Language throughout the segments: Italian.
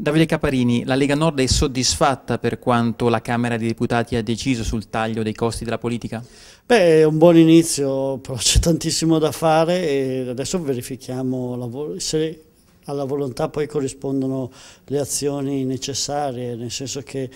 Davide Caparini, la Lega Nord è soddisfatta per quanto la Camera dei Deputati ha deciso sul taglio dei costi della politica? Beh, è un buon inizio, però c'è tantissimo da fare e adesso verifichiamo se alla volontà poi corrispondono le azioni necessarie, nel senso che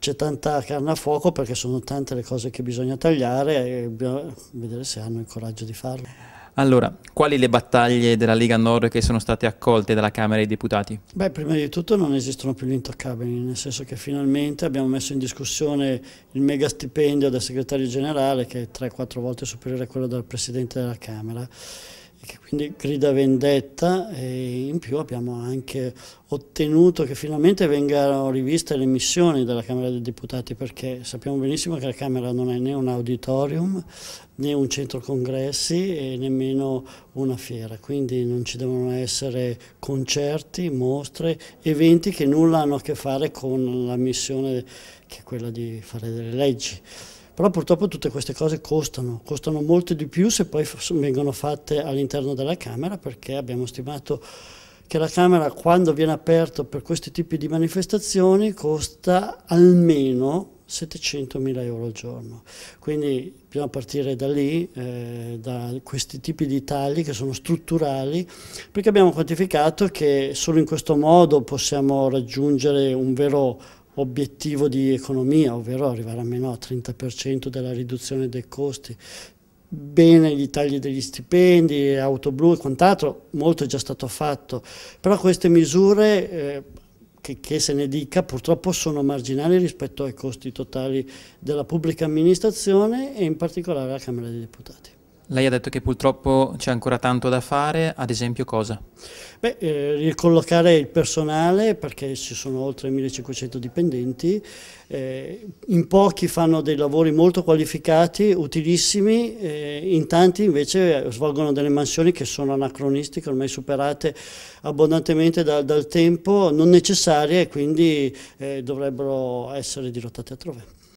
c'è tanta carne a fuoco perché sono tante le cose che bisogna tagliare e bisogna vedere se hanno il coraggio di farlo. Allora, quali le battaglie della Lega Nord che sono state accolte dalla Camera dei Deputati? Beh, prima di tutto non esistono più gli intoccabili, nel senso che finalmente abbiamo messo in discussione il mega stipendio del segretario generale che è 3-4 volte superiore a quello del Presidente della Camera quindi grida vendetta e in più abbiamo anche ottenuto che finalmente vengano riviste le missioni della Camera dei Deputati perché sappiamo benissimo che la Camera non è né un auditorium né un centro congressi e nemmeno una fiera, quindi non ci devono essere concerti, mostre, eventi che nulla hanno a che fare con la missione che è quella di fare delle leggi. Però purtroppo tutte queste cose costano, costano molto di più se poi vengono fatte all'interno della Camera perché abbiamo stimato che la Camera quando viene aperta per questi tipi di manifestazioni costa almeno 700 mila euro al giorno. Quindi bisogna partire da lì, eh, da questi tipi di tagli che sono strutturali, perché abbiamo quantificato che solo in questo modo possiamo raggiungere un vero obiettivo di economia, ovvero arrivare almeno al 30% della riduzione dei costi. Bene gli tagli degli stipendi, auto blu e quant'altro, molto è già stato fatto, però queste misure, eh, che, che, se ne dica, purtroppo sono marginali rispetto ai costi totali della pubblica amministrazione e in particolare alla Camera dei Deputati. Lei ha detto che purtroppo c'è ancora tanto da fare, ad esempio cosa? Beh, eh, ricollocare il personale perché ci sono oltre 1500 dipendenti, eh, in pochi fanno dei lavori molto qualificati, utilissimi, eh, in tanti invece svolgono delle mansioni che sono anacronistiche, ormai superate abbondantemente da, dal tempo, non necessarie e quindi eh, dovrebbero essere dirottate altrove.